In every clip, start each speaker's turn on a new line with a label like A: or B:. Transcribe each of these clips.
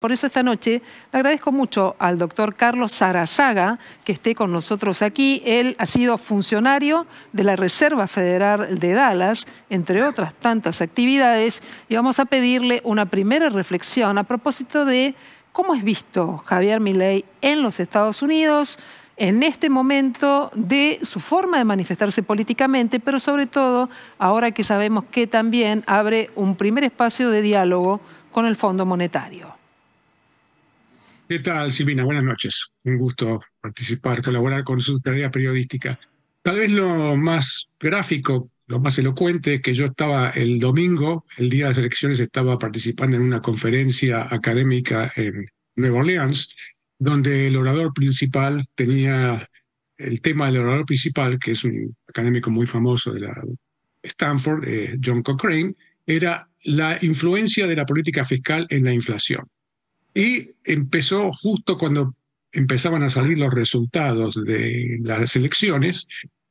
A: Por eso esta noche le agradezco mucho al doctor Carlos Sarazaga que esté con nosotros aquí. Él ha sido funcionario de la Reserva Federal de Dallas, entre otras tantas actividades, y vamos a pedirle una primera reflexión a propósito de cómo es visto Javier Milei en los Estados Unidos en este momento de su forma de manifestarse políticamente, pero sobre todo ahora que sabemos que también abre un primer espacio de diálogo con el Fondo Monetario.
B: ¿Qué tal, Silvina? Buenas noches. Un gusto participar, colaborar con su tarea periodística. Tal vez lo más gráfico, lo más elocuente es que yo estaba el domingo, el día de las elecciones, estaba participando en una conferencia académica en Nueva Orleans, donde el orador principal tenía el tema del orador principal, que es un académico muy famoso de la Stanford, eh, John Cochrane, era la influencia de la política fiscal en la inflación. Y empezó justo cuando empezaban a salir los resultados de las elecciones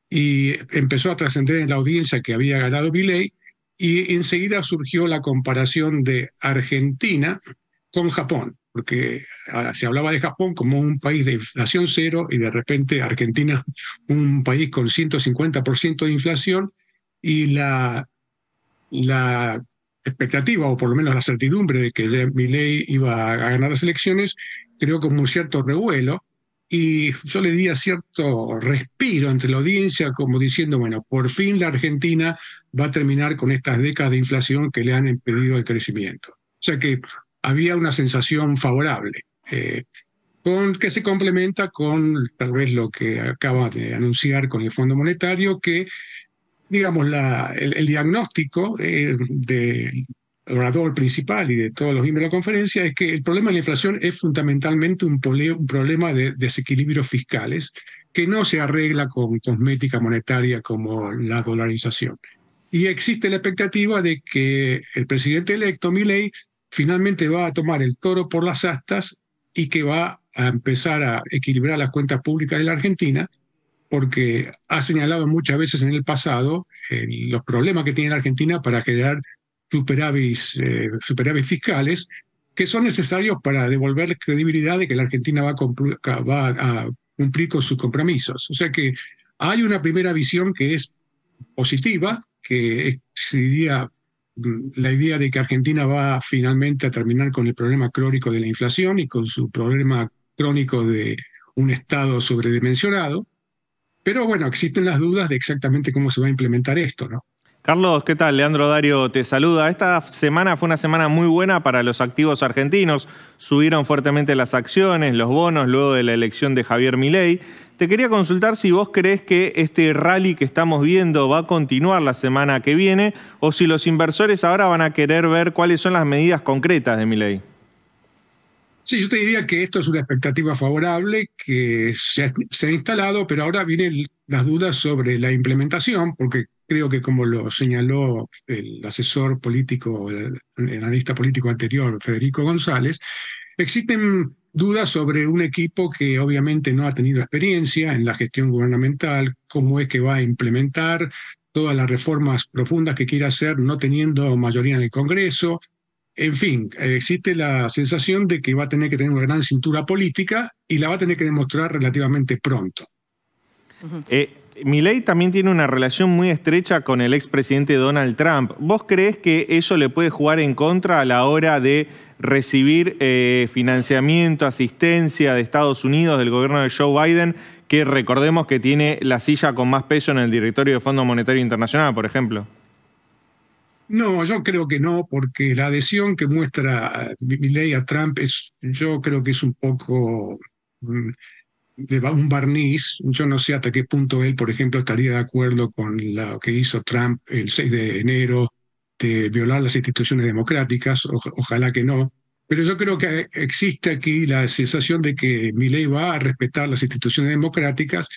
B: y empezó a trascender en la audiencia que había ganado Milei y enseguida surgió la comparación de Argentina con Japón, porque ah, se hablaba de Japón como un país de inflación cero y de repente Argentina un país con 150% de inflación y la, la expectativa, o por lo menos la certidumbre de que ley iba a ganar las elecciones, creo como un cierto revuelo, y yo le di a cierto respiro entre la audiencia, como diciendo, bueno, por fin la Argentina va a terminar con estas décadas de inflación que le han impedido el crecimiento. O sea que había una sensación favorable, eh, con, que se complementa con tal vez lo que acaba de anunciar con el Fondo Monetario, que digamos, el, diagnóstico eh, del orador principal y de todos los miembros de la conferencia es que el problema de la inflación es fundamentalmente un, un problema de desequilibrios fiscales que no se arregla con cosmética monetaria como la dolarización. Y existe la expectativa de que el presidente electo, Milley, finalmente va a tomar el toro por las astas y que va a empezar a equilibrar las cuentas públicas de la Argentina porque ha señalado muchas veces en el pasado eh, los problemas que tiene la Argentina para generar superávits eh, fiscales que son necesarios para devolver credibilidad de que la Argentina va va a cumplir con sus compromisos. O sea que hay una primera visión que es positiva, que sería mm, la idea de que Argentina va finalmente a terminar con el problema crónico de la inflación y con su problema crónico de un Estado sobredimensionado. Pero bueno, existen las dudas de exactamente cómo se va a implementar esto, ¿no?
C: Carlos, ¿qué tal? Leandro Dario te saluda. Esta semana fue una semana muy buena para los activos argentinos. Subieron fuertemente las acciones, los bonos, luego de la elección de Javier Milei. Te quería consultar si vos crees que este rally que estamos viendo va a continuar la semana que viene o si los inversores ahora van a querer ver cuáles son las medidas concretas de Milei.
B: Sí, yo te diría que esto es una expectativa favorable que se ha, instalado, pero ahora vienen las dudas sobre la implementación, porque creo que como lo señaló el asesor político, el, analista político anterior, Federico González, existen dudas sobre un equipo que obviamente no ha tenido experiencia en la gestión gubernamental, cómo es que va a implementar todas las reformas profundas que quiere hacer no teniendo mayoría en el Congreso, en fin, existe la sensación de que va a tener que tener una gran cintura política y la va a tener que demostrar relativamente
C: pronto. Eh, Mi también tiene una relación muy estrecha con el expresidente Donald Trump. ¿Vos crees que eso le puede jugar en contra a la hora de recibir eh, financiamiento, asistencia de Estados Unidos, del gobierno de Joe Biden, que recordemos que tiene la silla con más peso en el directorio del Fondo Monetario Internacional, por ejemplo?
B: No, yo creo que no, porque la adhesión que muestra eh, Miley a Trump es, yo creo que es un poco mm, de un barniz. Yo no sé hasta qué punto él, por ejemplo, estaría de acuerdo con lo que hizo Trump el 6 de enero de violar las instituciones democráticas, ojalá que no. Pero yo creo que eh, existe aquí la sensación de que Miley va a respetar las instituciones democráticas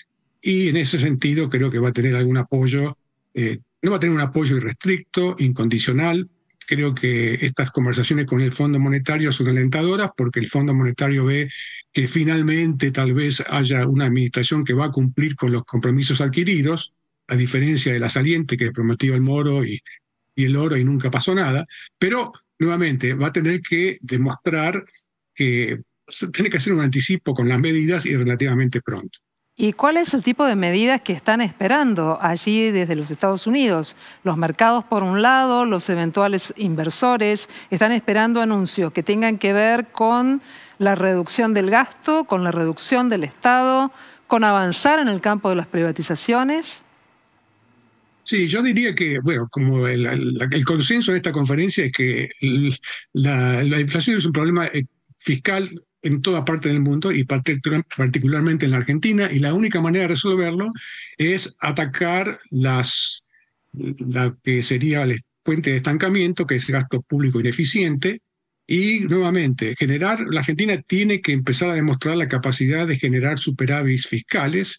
B: y en ese sentido creo que va a tener algún apoyo eh, no va a tener un apoyo irrestricto, incondicional. Creo que estas conversaciones con el Fondo Monetario son alentadoras porque el Fondo Monetario ve que finalmente tal vez haya una administración que va a cumplir con los compromisos adquiridos, a diferencia de la saliente que prometió el Moro y, y el oro y nunca pasó nada. Pero nuevamente va a tener que demostrar que tiene que hacer un anticipo con las medidas y relativamente pronto.
A: ¿Y cuál es el tipo de medidas que están esperando allí desde los Estados Unidos? Los mercados, por un lado, los eventuales inversores, están esperando anuncios que tengan que ver con la reducción del gasto, con la reducción del Estado, con avanzar en el campo de las privatizaciones.
B: Sí, yo diría que, bueno, como el, consenso de esta conferencia es que la, la inflación es un problema eh, fiscal en toda parte del mundo y particularmente en la Argentina, y la única manera de resolverlo es atacar las, la que sería la fuente de estancamiento, que es el gasto público ineficiente, y nuevamente, generar, la Argentina tiene que empezar a demostrar la capacidad de generar superávits fiscales,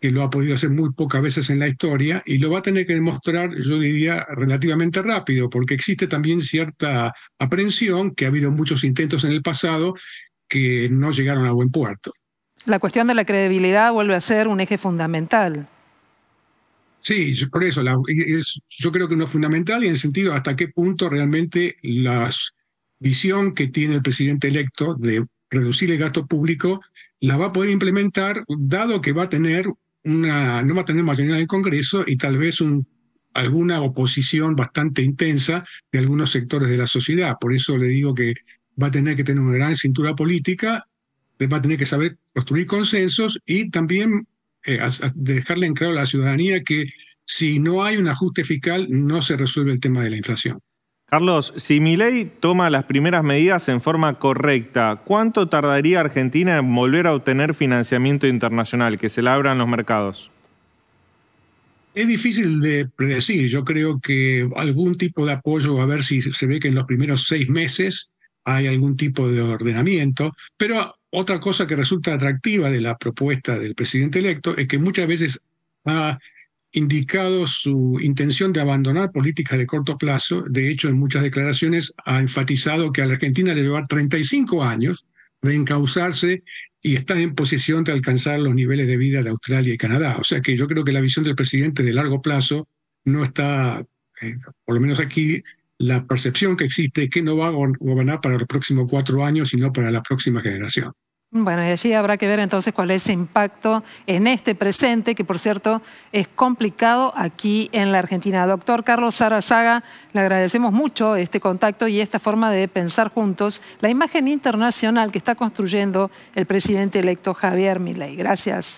B: que lo ha podido hacer muy pocas veces en la historia, y lo va a tener que demostrar, yo diría, relativamente rápido, porque existe también cierta aprensión que ha habido muchos intentos en el pasado que no llegaron a buen puerto.
A: La cuestión de la credibilidad vuelve a ser un eje fundamental.
B: Sí, por eso yo creo que es fundamental y en el sentido hasta qué punto realmente la visión que tiene el presidente electo de reducir el gasto público la va a poder implementar dado que va a tener una no va a tener mayoría en el Congreso y tal vez alguna oposición bastante intensa de algunos sectores de la sociedad. Por eso le digo que va a tener que tener una gran cintura política, eh, va a tener que saber construir consensos y también eh, dejarle en claro a la ciudadanía que si no hay un ajuste fiscal no se resuelve el tema de la inflación.
C: Carlos, si mi ley toma las primeras medidas en forma correcta, ¿cuánto tardaría Argentina en volver a obtener financiamiento internacional, que se la abran los mercados?
B: Es difícil de predecir. Yo creo que algún tipo de apoyo, a ver si se ve que en los primeros seis meses hay algún tipo de ordenamiento, pero otra cosa que resulta atractiva de la propuesta del presidente electo es que muchas veces ha indicado su intención de abandonar políticas de corto plazo. De hecho, en muchas declaraciones ha enfatizado que a la Argentina le lleva 35 años de encauzarse y está en posición de alcanzar los niveles de vida de Australia y Canadá. O sea que yo creo que la visión del presidente de largo plazo no está, eh, por lo menos aquí, la percepción que existe que no va a gobernar para los próximos cuatro años, sino para
A: la próxima generación. Bueno, y allí habrá que ver entonces cuál es el impacto en este presente, que por cierto es complicado aquí en la Argentina. Doctor Carlos Sarazaga, le agradecemos mucho este contacto y esta forma de pensar juntos la imagen internacional que está construyendo el presidente electo Javier Milei. Gracias.